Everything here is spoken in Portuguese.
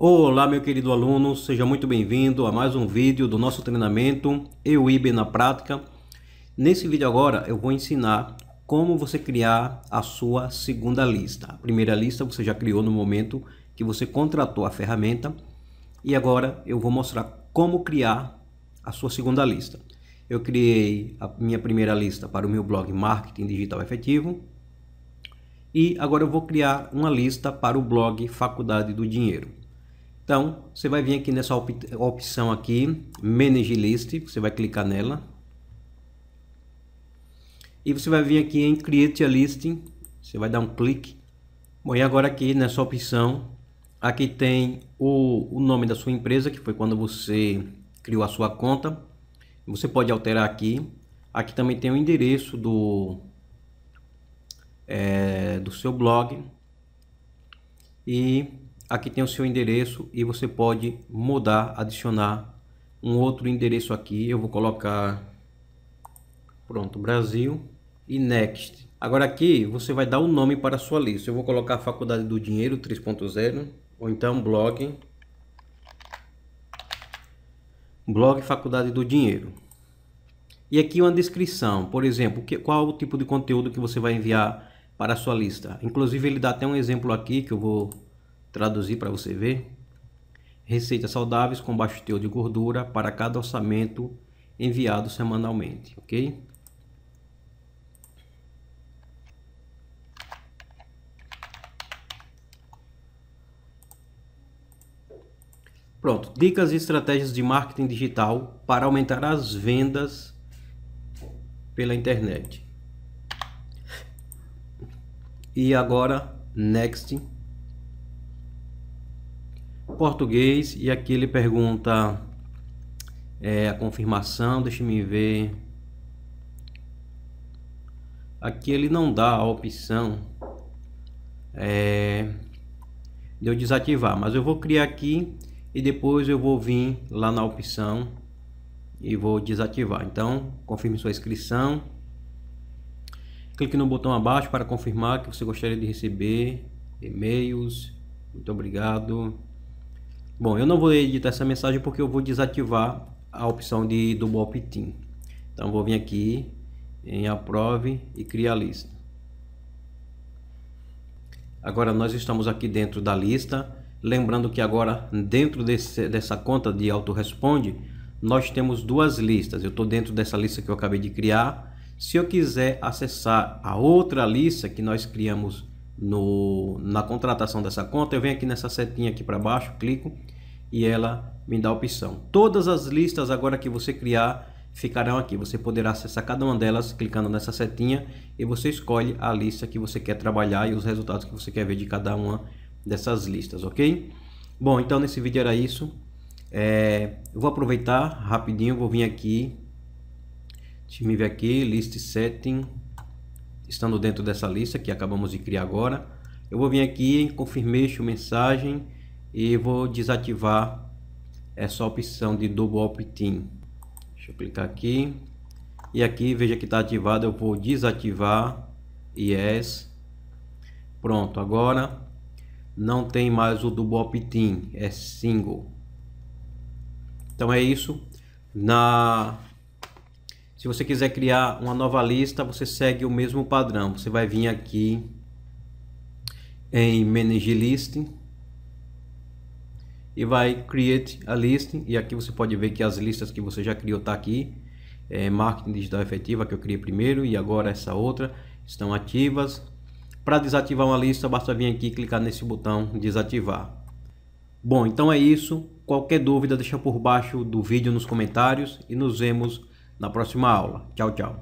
Olá meu querido aluno, seja muito bem-vindo a mais um vídeo do nosso treinamento Eu IB na prática. Nesse vídeo agora eu vou ensinar como você criar a sua segunda lista. A primeira lista você já criou no momento que você contratou a ferramenta e agora eu vou mostrar como criar a sua segunda lista. Eu criei a minha primeira lista para o meu blog Marketing Digital Efetivo. E agora eu vou criar uma lista para o blog Faculdade do Dinheiro. Então, você vai vir aqui nessa op opção aqui, Manage List, você vai clicar nela. E você vai vir aqui em Create a List, você vai dar um clique. Bom, e agora aqui nessa opção, Aqui tem o, o nome da sua empresa, que foi quando você criou a sua conta. Você pode alterar aqui. Aqui também tem o endereço do, é, do seu blog. E aqui tem o seu endereço e você pode mudar, adicionar um outro endereço aqui. Eu vou colocar, pronto, Brasil e Next. Agora aqui você vai dar o um nome para a sua lista. Eu vou colocar a Faculdade do Dinheiro 3.0 ou então blog blog Faculdade do Dinheiro. E aqui uma descrição, por exemplo, que, qual o tipo de conteúdo que você vai enviar para a sua lista. Inclusive ele dá até um exemplo aqui que eu vou traduzir para você ver. Receitas saudáveis com baixo teor de gordura para cada orçamento enviado semanalmente, ok? Pronto, dicas e estratégias de marketing digital para aumentar as vendas pela internet. E agora, next. Português, e aqui ele pergunta é, a confirmação, deixe-me ver. Aqui ele não dá a opção é, de eu desativar, mas eu vou criar aqui e depois eu vou vir lá na opção e vou desativar. Então, confirme sua inscrição. Clique no botão abaixo para confirmar que você gostaria de receber e-mails. Muito obrigado. Bom, eu não vou editar essa mensagem porque eu vou desativar a opção de do opt-in. Então, vou vir aqui em aprove e criar a lista. Agora nós estamos aqui dentro da lista Lembrando que agora dentro desse, dessa conta de autoresponde nós temos duas listas. Eu estou dentro dessa lista que eu acabei de criar. Se eu quiser acessar a outra lista que nós criamos no, na contratação dessa conta, eu venho aqui nessa setinha aqui para baixo, clico e ela me dá a opção. Todas as listas agora que você criar ficarão aqui. Você poderá acessar cada uma delas clicando nessa setinha e você escolhe a lista que você quer trabalhar e os resultados que você quer ver de cada uma dessas listas, ok? Bom, então nesse vídeo era isso. É, eu vou aproveitar rapidinho, vou vir aqui. Deixa eu ver aqui, list setting. Estando dentro dessa lista que acabamos de criar agora. Eu vou vir aqui em confirmation mensagem e vou desativar essa opção de double opt-in. Deixa eu clicar aqui. E aqui, veja que está ativado, eu vou desativar yes. Pronto, agora não tem mais o opt-in, é single. Então é isso. Na se você quiser criar uma nova lista, você segue o mesmo padrão. Você vai vir aqui em Manage Listing e vai Create a Listing. E aqui você pode ver que as listas que você já criou tá aqui. É, marketing digital efetiva que eu criei primeiro e agora essa outra estão ativas. Para desativar uma lista, basta vir aqui e clicar nesse botão desativar. Bom, então é isso. Qualquer dúvida, deixa por baixo do vídeo nos comentários e nos vemos na próxima aula. Tchau, tchau.